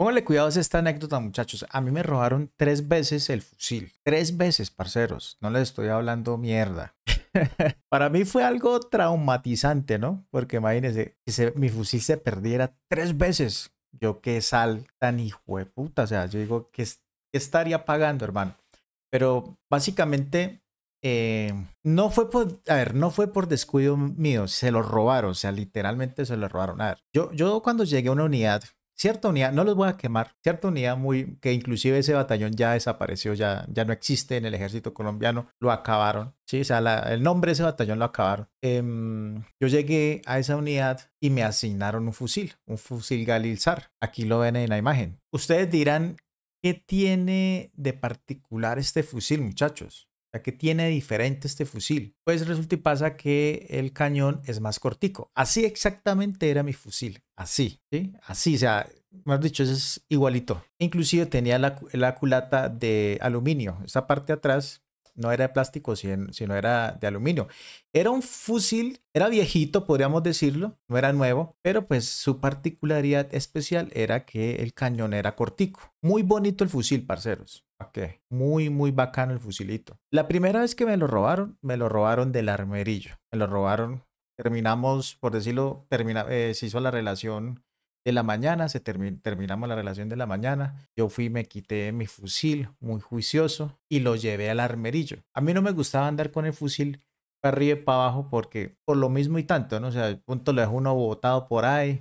Póngale cuidado a esta anécdota, muchachos. A mí me robaron tres veces el fusil. Tres veces, parceros. No les estoy hablando mierda. Para mí fue algo traumatizante, ¿no? Porque imagínense, que mi fusil se perdiera tres veces. Yo qué sal tan hijo de puta. O sea, yo digo, ¿qué, estaría pagando, hermano? Pero básicamente eh, no fue por, a ver, no fue por descuido mío, se lo robaron, o sea, literalmente se lo robaron. A ver, yo, yo cuando llegué a una unidad, cierta unidad, no los voy a quemar, cierta unidad muy, que inclusive ese batallón ya desapareció, ya, ya no existe en el ejército colombiano, lo acabaron, ¿sí? O sea, el nombre de ese batallón lo acabaron. Em, yo llegué a esa unidad y me asignaron un fusil, un fusil Galilzar. Aquí lo ven en la imagen. Ustedes dirán, ¿qué tiene de particular este fusil, muchachos? sea, tiene diferente este fusil? Pues resulta y pasa que el cañón es más cortico. Así exactamente era mi fusil. Así, ¿sí? Así, o sea, más dicho, es igualito. Inclusive tenía la, culata de aluminio. esa parte atrás no era de plástico, sino era de aluminio. Era un fusil, era viejito, podríamos decirlo, no era nuevo, pero pues su particularidad especial era que el cañón era cortico. Muy bonito el fusil, parceros. Okay. Muy, muy bacano el fusilito. La primera vez que me lo robaron, me lo robaron del armerillo. Me lo robaron. Terminamos, por decirlo, termina, eh, se hizo la relación de la mañana, se terminamos la relación de la mañana. Yo fui, me quité mi fusil, muy juicioso, y lo llevé al armerillo. A mí no me gustaba andar con el fusil para arriba y para abajo porque por lo mismo y tanto, ¿no? O sea, el punto lo dejó uno botado por ahí,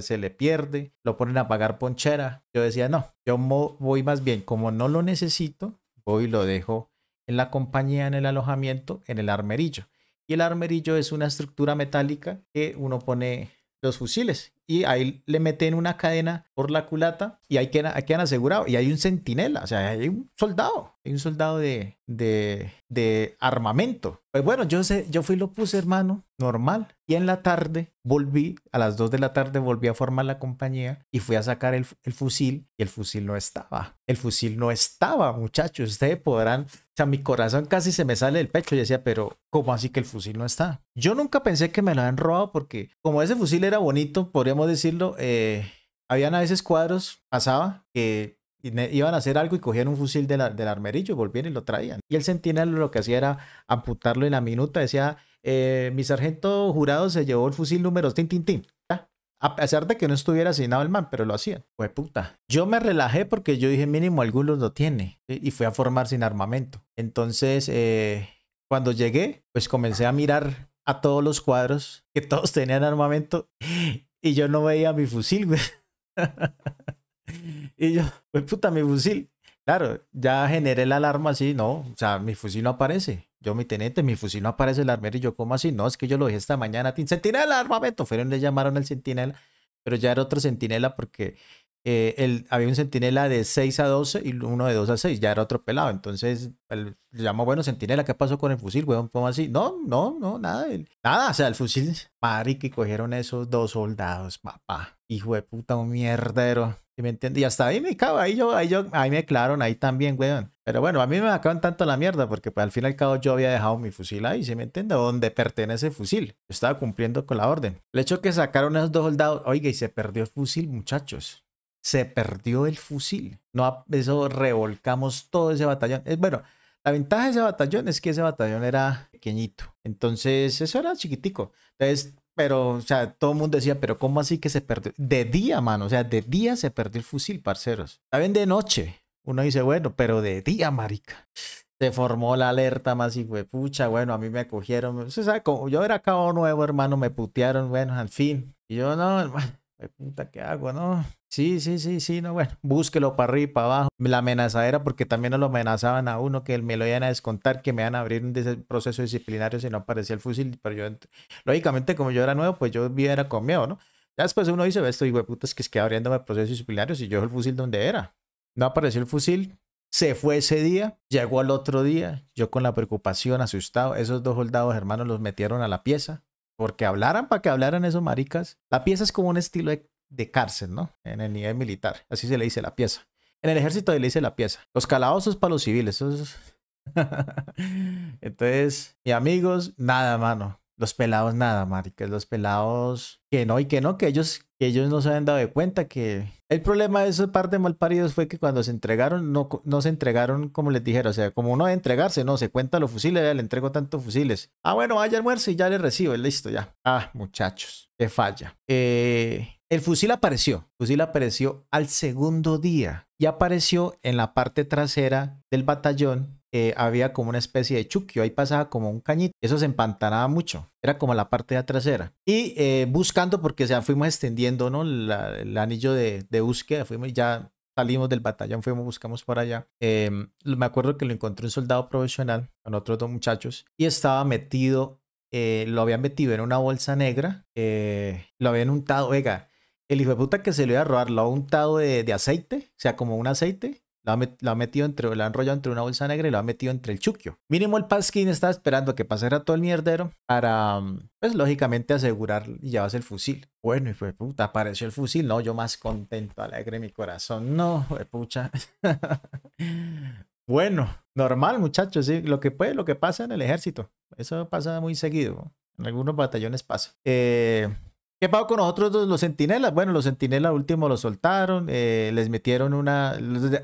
se, le pierde, lo ponen a pagar ponchera. Yo decía, no, yo voy más bien, como no lo necesito, voy y lo dejo en la compañía, en el alojamiento, en el armerillo. Y el armerillo es una estructura metálica que uno pone los fusiles y ahí le meten una cadena por la culata y ahí quedan, ahí asegurados. Y hay un centinela, o sea, hay un soldado, hay un soldado de, de, armamento. Pues bueno, yo, yo fui y lo puse, hermano, normal. Y en la tarde volví, a las 2 de la tarde volví a formar la compañía y fui a sacar el, fusil y el fusil no estaba. El fusil no estaba, muchachos. Ustedes podrán, o sea, mi corazón casi se me sale del pecho. Yo decía, pero ¿cómo así que el fusil no está? Yo nunca pensé que me lo habían robado porque como ese fusil era bonito, podría decirlo, eh, habían a veces cuadros, pasaba, que iban a hacer algo y cogían un fusil del armerillo, volvían y lo traían. Y el Sentinel lo que hacía era amputarlo en la minuta, decía, eh, mi sargento jurado se llevó el fusil número tin, tin, A pesar de que no estuviera asignado el man, pero lo hacían. fue puta. Yo me relajé porque yo dije, mínimo algunos lo tiene. Y fui a formar sin armamento. Entonces, eh, cuando llegué, pues comencé a mirar a todos los cuadros que todos tenían armamento y yo no veía mi fusil, güey. y yo, puta, mi fusil. Claro, ya generé la alarma así, no, o sea, mi fusil no aparece. Yo, mi teniente, mi fusil no aparece el armero y yo, como así? No, es que yo lo dije esta mañana. Sentinela, armamento. Fueron, le llamaron al sentinela, pero ya era otro sentinela porque eh, había un centinela de 6 a 12 y uno de 2 a 6, ya era otro pelado. Entonces le llamó, bueno, centinela, ¿qué pasó con el fusil, weón? así? No, no, no, nada, nada. O sea, el fusil, madre que cogieron esos dos soldados, papá. Hijo de puta, un mierdero. ¿Me entiendes? Y hasta ahí me cago, ahí yo, ahí yo, ahí me claron ahí también, weón. Pero bueno, a mí me acaban tanto la mierda porque pues, al fin y al cabo yo había dejado mi fusil ahí, ¿se me entiende? Donde pertenece el fusil. Yo estaba cumpliendo con la orden. El hecho que sacaron esos dos soldados, oiga, y se perdió el fusil, muchachos se perdió el fusil. No, eso revolcamos todo ese batallón. Bueno, la ventaja de ese batallón es que ese batallón era pequeñito. Entonces, eso era chiquitico. Entonces, pero, o sea, todo el mundo decía, pero ¿cómo así que se perdió? De día, mano. O sea, de día se perdió el fusil, parceros. Saben, de noche. Uno dice, bueno, pero de día, marica. Se formó la alerta más y fue, pucha, bueno, a mí me cogieron. O sea, como yo era cabo nuevo, hermano, me putearon, bueno, al fin. Y yo, no, hermano qué pinta ¿no? Sí, sí, sí, sí, no, bueno, búsquelo para arriba y para abajo. La amenazadera, porque también nos lo amenazaban a uno, que me lo iban a descontar, que me iban a abrir un proceso disciplinario si no aparecía el fusil. Pero yo, lógicamente, como yo era nuevo, pues yo vivía era con ¿no? Ya después uno dice, esto, y puta, es que es que abriéndome proceso disciplinario, si yo el fusil donde era. No apareció el fusil, se fue ese día, llegó al otro día, yo con la preocupación, asustado, esos dos soldados hermanos los metieron a la pieza, porque hablaran para que hablaran esos maricas. La pieza es como un estilo de, cárcel, ¿no? En el nivel militar, así se le dice la pieza. En el ejército se le dice la pieza. Los calabozos para los civiles. Entonces, y amigos, nada, mano. Los pelados nada, marica, Los pelados que no y que no, que ellos, que ellos no se habían dado de cuenta que... El problema de esos parte de malparidos fue que cuando se entregaron, no, no se entregaron como les dijeron. O sea, como uno de entregarse, no, se cuenta los fusiles, le entrego tantos fusiles. Ah, bueno, vaya almuerzo y ya le recibo, listo, ya. Ah, muchachos, qué falla. Eh, el fusil apareció. El fusil apareció al segundo día y apareció en la parte trasera del batallón había como una especie de chuquio, ahí pasaba como un cañito, eso se empantanaba mucho, era como la parte de trasera. Y eh, buscando, porque ya fuimos extendiendo ¿no? el anillo de, búsqueda, fuimos ya salimos del batallón, fuimos, buscamos por allá. Em, me acuerdo que lo encontró un soldado profesional con otros dos muchachos y estaba metido, eh, lo habían metido en una bolsa negra, eh, lo habían untado, oiga, el hijo de puta que se le iba a robar, lo ha untado de, de aceite, o sea, como un aceite, la, ha metido entre, Lo ha enrollado entre una bolsa negra y lo ha metido entre el chuquio. Mínimo el Pasquín estaba esperando que pasara todo el mierdero para, mm, pues lógicamente, asegurar y llevarse el fusil. Bueno, y fue puta, apareció el fusil. No, yo más contento, alegre mi corazón. No, pucha. bueno, normal, muchachos, ¿sí? lo que puede, lo que pasa en el ejército. Eso pasa muy seguido. En algunos batallones pasa. Eh, ¿Qué pasó con nosotros los, centinelas sentinelas? Bueno, los sentinelas último los soltaron, eh, les metieron una...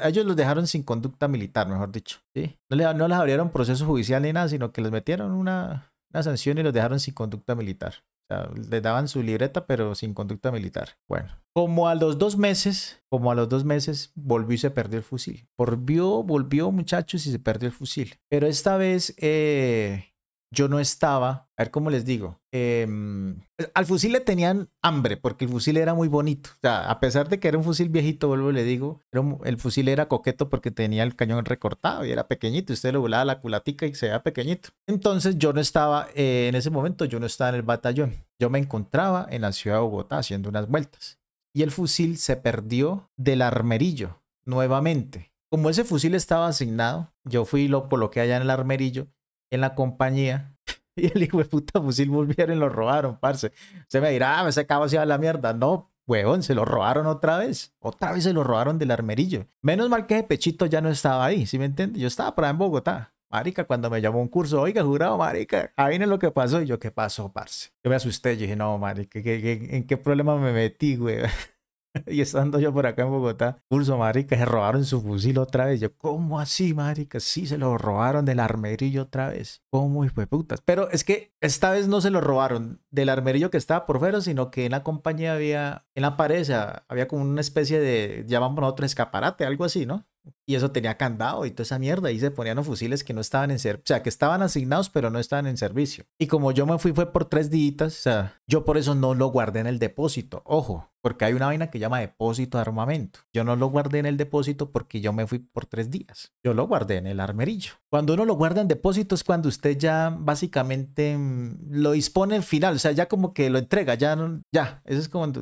ellos los dejaron sin conducta militar, mejor dicho. No, le, no les abrieron proceso judicial ni nada, sino que les metieron una, una sanción y los dejaron sin conducta militar. O sea, les daban su libreta, pero sin conducta militar. Bueno, como a los dos meses, como a los dos meses, volvió y se perdió el fusil. Volvió, volvió muchachos y se perdió el fusil. Pero esta vez... Eh, yo no estaba, a ver cómo les digo, em, al fusil le tenían hambre porque el fusil era muy bonito, a pesar de que era un fusil viejito, vuelvo y le digo, era el fusil era coqueto porque tenía el cañón recortado y era pequeñito, usted le volaba la culatica y se veía pequeñito. Entonces yo no estaba, eh, en ese momento yo no estaba en el batallón, yo me encontraba en la ciudad de Bogotá haciendo unas vueltas y el fusil se perdió del armerillo nuevamente. Como ese fusil estaba asignado, yo fui y lo coloqué allá en el armerillo en la compañía. Y el hijo de puta fusil volvieron y lo robaron, parce. Se me dirá, me ah, se así a la mierda. No, huevón, se lo robaron otra vez. Otra vez se lo robaron del armerillo. Menos mal que ese pechito ya no estaba ahí, ¿sí me entiendes? Yo estaba por ahí en Bogotá. Marica, cuando me llamó un curso, oiga, jurado, marica, ahí viene lo que pasó. Y yo, ¿qué pasó, parce? Yo me asusté, yo dije, no, marica, ¿en qué problema me metí, güey? y estando yo por acá en Bogotá, pulso, marica, se robaron su fusil otra vez. Yo, ¿cómo así, marica? Sí, se lo robaron del armerillo otra vez. ¿Cómo, hijo de putas? Pero es que esta vez no se lo robaron del armerillo que estaba por fuera, sino que en la compañía había, en la pared, había como una especie de, llamamos otro escaparate, algo así, ¿no? y eso tenía candado y toda esa mierda y se ponían los fusiles que no estaban en servicio, o sea, que estaban asignados pero no estaban en servicio. Y como yo me fui fue por tres días, o sea, yo por eso no lo guardé en el depósito, ojo, porque hay una vaina que llama depósito de armamento. Yo no lo guardé en el depósito porque yo me fui por tres días, yo lo guardé en el armerillo. Cuando uno lo guarda en depósito es cuando usted ya básicamente mm, lo dispone al final, o sea, ya como que lo entrega, ya, no, ya, eso es como...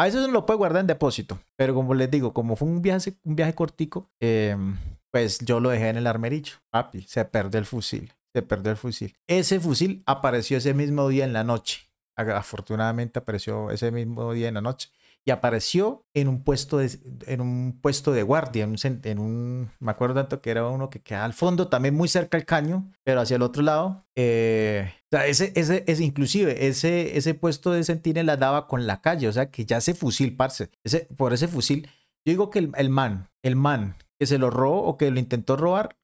A veces lo puede guardar en depósito, pero como les digo, como fue un viaje, un viaje cortico, em, pues yo lo dejé en el armerillo. Papi, se perdió el fusil, se perdió el fusil. Ese fusil apareció ese mismo día en la noche. Afortunadamente apareció ese mismo día en la noche y apareció en un puesto de, en un puesto de guardia, en un, me acuerdo tanto que era uno que queda al fondo, también muy cerca al caño, pero hacia el otro lado. Eh, o sea, ese, ese, ese, inclusive ese, ese puesto de sentinela daba con la calle, o sea que ya ese fusil, parce, ese, por ese fusil, yo digo que el, el man, el man que se lo robó o que lo intentó robar,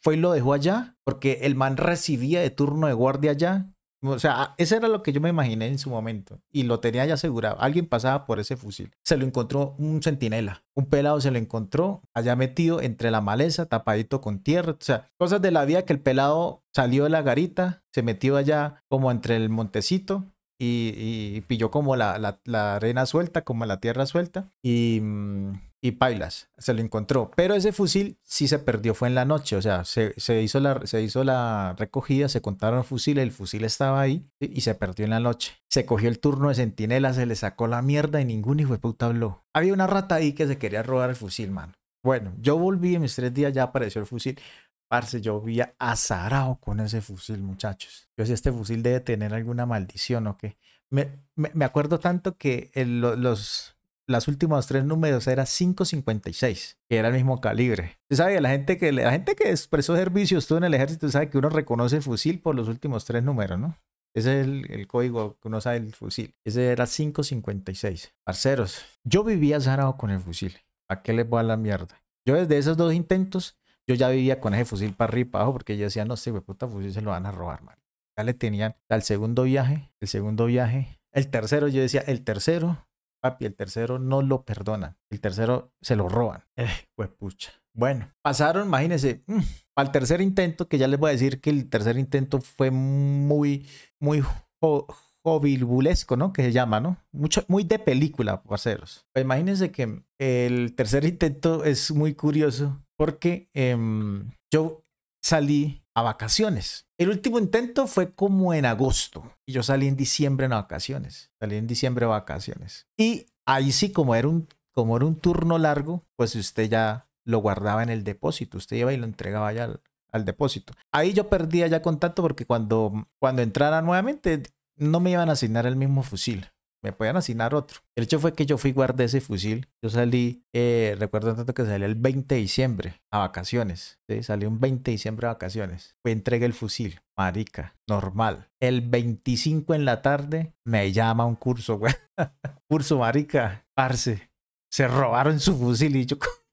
fue y lo dejó allá, porque el man recibía de turno de guardia allá o sea, eso era lo que yo me imaginé en su momento. Y lo tenía ya asegurado. Alguien pasaba por ese fusil. Se lo encontró un centinela. Un pelado se lo encontró allá metido entre la maleza, tapadito con tierra. O sea, cosas de la vida que el pelado salió de la garita, se metió allá como entre el montecito y, pilló como la, la, arena suelta, como la tierra suelta y, mm, y pailas, se lo encontró. Pero ese fusil sí se perdió, fue en la noche, o sea, se, se hizo, la, se hizo la recogida, se contaron fusiles, el fusil estaba ahí y se perdió en la noche. Se cogió el turno de centinela, se le sacó la mierda y ningún hijo de puta habló. Había una rata ahí que se quería robar el fusil, mano. Bueno, yo volví en mis tres días, ya apareció el fusil yo vivía azarado con ese fusil, muchachos. Yo decía, este fusil debe tener alguna maldición o qué. Me, acuerdo tanto que los, los últimos tres números eran 5.56, que era el mismo calibre. Usted sabe, la gente que, la gente que expresó servicios estuvo en el ejército, sabe que uno reconoce el fusil por los últimos tres números, ¿no? Ese es el, código que uno sabe el fusil. Ese era 556. Parceros, yo vivía azarado con el fusil. ¿A qué les voy a la mierda? Yo desde esos dos intentos yo ya vivía con ese fusil para arriba y abajo porque yo decía, no sé, este sí, puta fusil se lo van a robar, man. Ya le tenían al segundo viaje, el segundo viaje, el tercero, yo decía, el tercero, papi, el tercero no lo perdonan, el tercero se lo roban. Eh, pucha. Bueno, pasaron, imagínense, mm, al tercer intento, que ya les voy a decir que el tercer intento fue muy, muy jovilbulesco, ¿no? Que se llama, ¿no? Mucho, muy de película, parceros. Pues imagínense que el tercer intento es muy curioso porque em, yo salí a vacaciones. El último intento fue como en agosto y yo salí en diciembre a vacaciones. Salí en diciembre a vacaciones. Y ahí sí, como era un, como era un turno largo, pues usted ya lo guardaba en el depósito. Usted iba y lo entregaba ya al, al depósito. Ahí yo perdía ya contacto porque cuando, cuando entrara nuevamente no me iban a asignar el mismo fusil me podían asignar otro. El hecho fue que yo fui guardé ese fusil. Yo salí, eh, recuerdo tanto que salí el 20 de diciembre a vacaciones. ¿sí? Salí un 20 de diciembre a vacaciones. Fue entregué el fusil. Marica, normal. El 25 en la tarde me llama un curso, güey. curso, marica, parce. Se robaron su fusil y yo...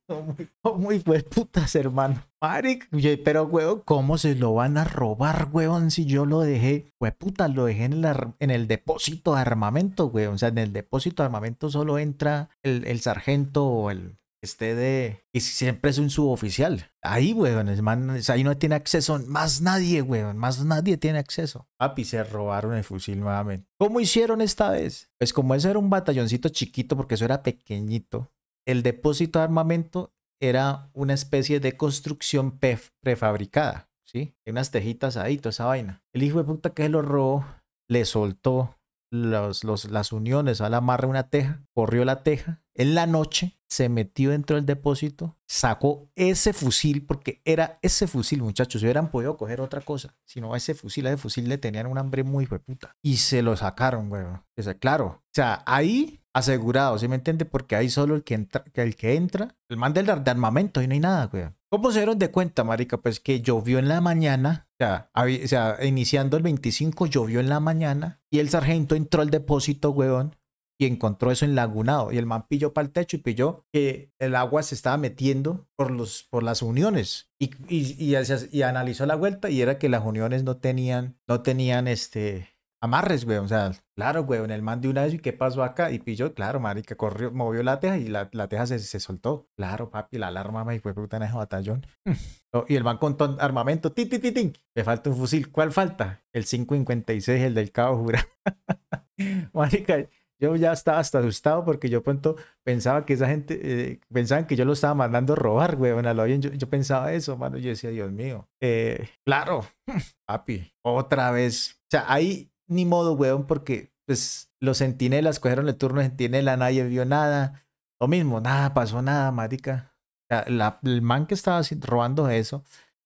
muy, muy putas, hermano. Maric, pero huevón, ¿cómo se lo van a robar, huevón? Si yo lo dejé, putas lo dejé en, la, en el depósito de armamento, huevón. O sea, en el depósito de armamento solo entra el, sargento o el este de... Y siempre es un suboficial. Ahí, weón, ahí no tiene acceso más nadie, weón, más nadie tiene acceso. Papi, se robaron el fusil nuevamente. ¿Cómo hicieron esta vez? Pues como eso era un batalloncito chiquito, porque eso era pequeñito, el depósito de armamento era una especie de construcción prefabricada, ¿sí? Unas tejitas ahí, toda esa vaina. El hijo de puta que lo robó, le soltó las uniones, al amarre una teja, corrió la teja en la noche se metió dentro del depósito, sacó ese fusil, porque era ese fusil, muchachos, si hubieran podido coger otra cosa, sino ese fusil, a ese fusil le tenían un hambre muy puta. Y se lo sacaron, weón. O sea, claro, o sea, ahí asegurado, ¿sí me entiende? Porque ahí solo el que entra, el que entra, el man del de armamento, y no hay nada, weón. ¿Cómo se dieron de cuenta, marica? Pues que llovió en la mañana, o sea, iniciando el 25 llovió en la mañana y el sargento entró al depósito, weón, y encontró eso enlagunado. Y el man pilló para el techo y pilló que el agua se estaba metiendo por, los, por las uniones. Y, y, y, analizó la vuelta y era que las uniones no tenían, no tenían este, amarres, güey. O sea, claro, güey, en el man de una vez, ¿y qué pasó acá? Y pilló, claro, marica, corrió, movió la teja y la, la teja se, se, soltó. Claro, papi, la alarma, me fue puta en ese batallón. y el man con armamento, ti, ti, ti, ti. Le falta un fusil. ¿Cuál falta? El 556, el del cabo jura. marica, yo ya estaba hasta asustado porque yo pronto pensaba que esa gente, eh, pensaban que yo lo estaba mandando a robar, güey, yo, pensaba eso, mano, yo decía, Dios mío, eh, claro, papi, otra vez, o sea, ahí ni modo, weón, porque pues los centinelas cogieron el turno de sentinela nadie vio nada, lo mismo, nada, pasó nada, marica, sea la, el man que estaba robando eso,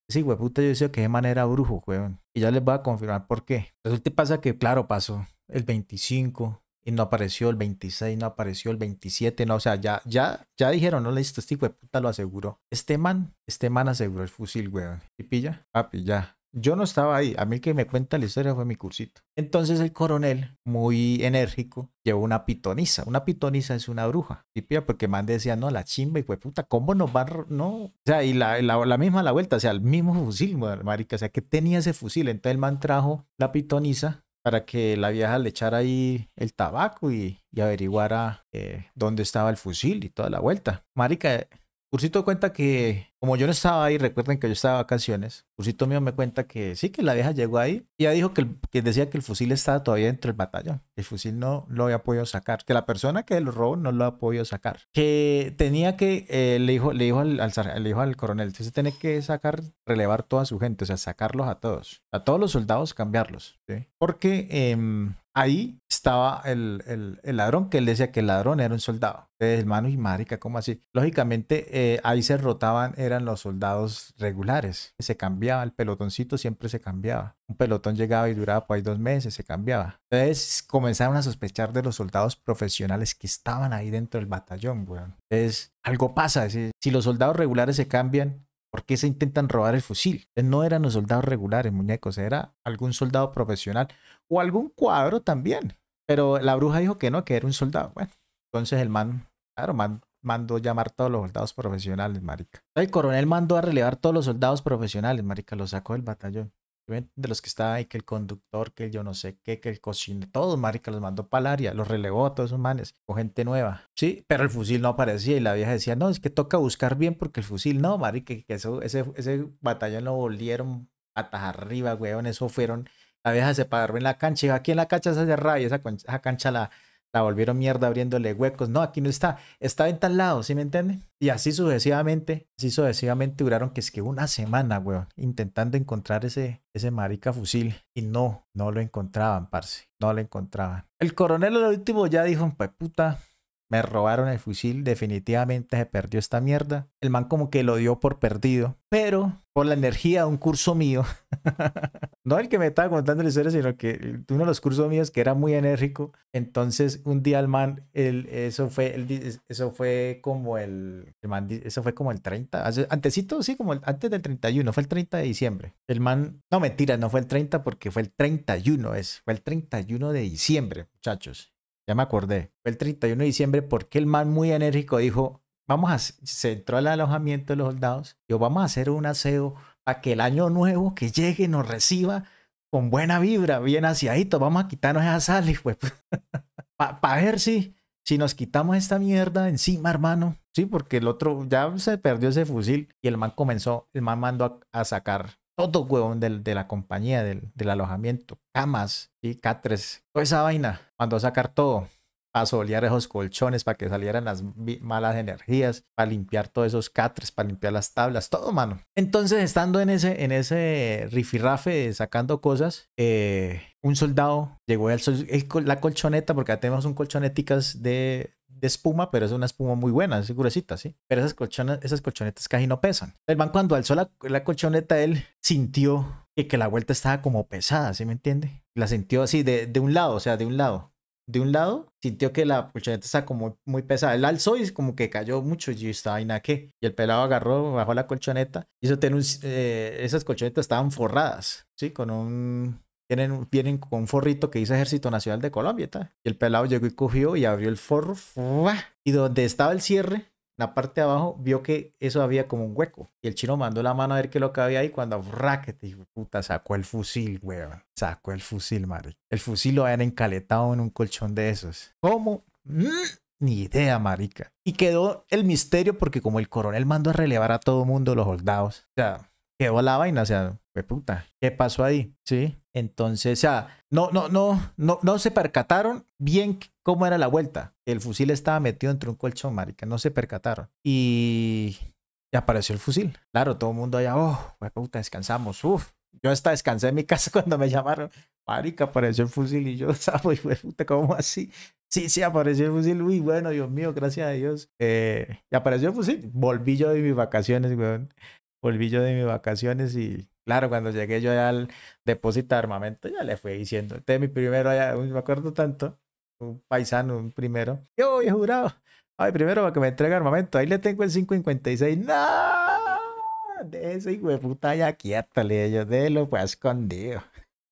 Sí, güey, puta, yo decía que de manera brujo, weón. Y ya les voy a confirmar por qué. Resulta que pasa que, claro, pasó el 25, y no apareció, el 26 no apareció, el 27 no, o sea, ya, ya, ya dijeron, no, le este hijo de puta lo aseguró. Este man, este man aseguró el fusil, weón. ¿Y pilla? Papi, ya. Yo no estaba ahí, a mí el que me cuenta la historia fue mi cursito. Entonces el coronel, muy enérgico, llevó una pitoniza. Una pitoniza es una bruja, y pilla? Porque man decía, no, la chimba, y fue puta, ¿cómo nos va No, o sea, y la, la, la, misma la vuelta, o sea, el mismo fusil, marica, o sea, que tenía ese fusil. Entonces el man trajo la pitoniza para que la vieja le echara ahí el tabaco y, averiguara eh, dónde estaba el fusil y toda la vuelta. Marica, Cursito eh, cuenta que como yo no estaba ahí, recuerden que yo estaba de vacaciones, Cusito mío me cuenta que sí, que la vieja llegó ahí y ya dijo que, decía que el fusil estaba todavía dentro del batallón. El fusil no lo había podido sacar, que la persona que lo robó no lo ha podido sacar. Que tenía que, eh, le, dijo, le, dijo al, le dijo al coronel, se tiene que sacar, relevar toda su gente, o sea, sacarlos a todos. A todos los soldados, cambiarlos. Porque... Em, ahí estaba el, ladrón, que él decía que el ladrón era un soldado. Entonces, hermano y marica, ¿cómo así? Lógicamente, eh, ahí se rotaban, eran los soldados regulares. Se cambiaba, el pelotoncito siempre se cambiaba. Un pelotón llegaba y duraba por ahí dos meses, se cambiaba. Entonces comenzaron a sospechar de los soldados profesionales que estaban ahí dentro del batallón, weón. Entonces, algo pasa. si los soldados regulares se cambian, ¿Por qué se intentan robar el fusil? No eran los soldados regulares, muñecos, era algún soldado profesional o algún cuadro también. Pero la bruja dijo que no, que era un soldado. Bueno, entonces el man, claro, mandó llamar todos los soldados profesionales, marica. El coronel mandó a relevar todos los soldados profesionales, marica, los sacó del batallón de los que estaban ahí, que el conductor, que yo no sé qué, que el cocinero, todos, marica, los mandó para el área, los relegó a todos esos manes, o gente nueva. Sí, pero el fusil no aparecía y la vieja decía, no, es que toca buscar bien porque el fusil, no, marica, que eso, ese, ese batallón lo volvieron atajar arriba, weón, eso fueron, la vieja se paró en la cancha, y aquí en la cancha se hace y esa, esa cancha la, la volvieron mierda abriéndole huecos. No, aquí no está, está en tal lado, ¿sí me entiende? Y así sucesivamente, así sucesivamente duraron que es que una semana, weón, intentando encontrar ese, ese marica fusil. Y no, no lo encontraban, parce, no lo encontraban. El coronel lo último ya dijo, pues puta, me robaron el fusil, definitivamente se perdió esta mierda. El man como que lo dio por perdido, pero por la energía de un curso mío, no el que me estaba contando la historia, sino que uno de los cursos míos que era muy enérgico, entonces un día el man, el, eso, fue, eso fue como el, el eso fue como el 30, antesito, sí, como antes del 31, fue el 30 de diciembre. El man, no mentira, no fue el 30 porque fue el 31, es, fue el 31 de diciembre, muchachos. Ya me acordé. Fue el 31 de diciembre porque el man muy enérgico dijo, vamos a, se entró al alojamiento de los soldados, yo vamos a hacer un aseo para que el año nuevo que llegue nos reciba con buena vibra, bien aseadito. vamos a quitarnos esa sal y pues, para ver si, si nos quitamos esta mierda encima, hermano. Sí, porque el otro ya se perdió ese fusil y el man comenzó, el man mandó a sacar todo, huevón, de, la compañía, del, alojamiento, camas y catres, toda esa vaina, mandó a sacar todo a solear esos colchones, para que salieran las malas energías, para limpiar todos esos catres, para limpiar las tablas, todo, mano. Entonces, estando en ese, en ese rifirrafe sacando cosas, eh, un soldado llegó al la colchoneta, porque tenemos un colchoneticas de, espuma, pero es una espuma muy buena, es gruesita, ¿sí? Pero esas, colchones, esas colchonetas casi no pesan. El man cuando alzó la, colchoneta, él sintió que, que, la vuelta estaba como pesada, ¿sí me entiende? La sintió así, de, de un lado, o sea, de un lado. De un lado, sintió que la colchoneta estaba como muy pesada. Él alzó y como que cayó mucho y estaba inaque. Y el pelado agarró, bajó la colchoneta. Y eso un, eh, esas colchonetas estaban forradas, ¿sí? Con un vienen con un forrito que hizo Ejército Nacional de Colombia. Y el pelado llegó y cogió y abrió el forro. Y donde estaba el cierre, la parte de abajo, vio que eso había como un hueco. Y el chino mandó la mano a ver qué lo que había ahí. Cuando te dijo, puta, sacó el fusil, weón. Sacó el fusil, marica. El fusil lo habían encaletado en un colchón de esos. ¿Cómo? Mm, ni idea, marica. Y quedó el misterio porque como el coronel mandó a relevar a todo mundo los soldados. O sea, quedó la vaina, o sea, fue puta, ¿qué pasó ahí? Sí. Entonces, o sea, no, no, no, no, no se percataron bien cómo era la vuelta. El fusil estaba metido entre un colchón, marica, no se percataron. Y apareció el fusil. Claro, todo el mundo allá, oh, puta, descansamos, Uf, Yo hasta descansé en mi casa cuando me llamaron. Marica, apareció el fusil y yo, fue Puta, ¿cómo así? Sí, sí, apareció el fusil. Uy, bueno, Dios mío, gracias a Dios. Eh, y apareció el fusil. Volví yo de mis vacaciones, weón volví yo de mis vacaciones y claro, cuando llegué yo al depósito de armamento, ya le fui diciendo. es mi primero, allá, me acuerdo tanto, un paisano, un primero, yo he jurado, ay, primero para que me entregue armamento, ahí le tengo el 556, no, de ese hijo de puta ya dije yo de lo pues escondido.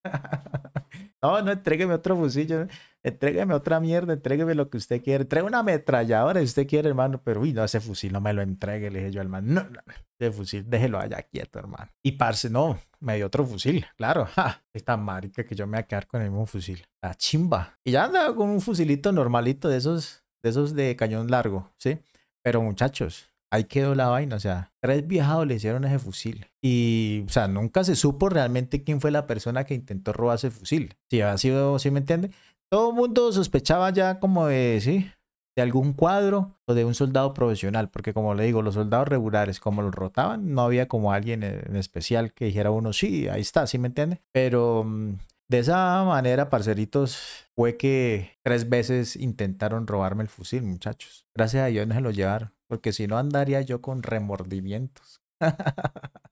no, no, entrégueme otro fusil. Entrégueme otra mierda, entrégueme lo que usted quiere. Trae una ametralladora si usted quiere, hermano. Pero, uy, no, ese fusil no me lo entregue, le dije yo al man. No, no, ese fusil déjelo allá quieto, hermano. Y parce, no, me dio otro fusil, claro. Ja, esta marica que yo me voy a quedar con el mismo fusil. La chimba. Y ya andaba con un fusilito normalito de esos, de esos de cañón largo, ¿sí? Pero muchachos, ahí quedó la vaina. O sea, tres viajados le hicieron ese fusil. Y, o sea, nunca se supo realmente quién fue la persona que intentó robar ese fusil. Si ha sido, ¿sí me entiende? Todo el mundo sospechaba ya como de, sí, de algún cuadro o de un soldado profesional, porque como le digo, los soldados regulares, como los rotaban, no había como alguien en especial que dijera uno, sí, ahí está, ¿sí me entiende? Pero mm, de esa manera, parceritos, fue que tres veces intentaron robarme el fusil, muchachos. Gracias a Dios no se lo llevaron, porque si no andaría yo con remordimientos.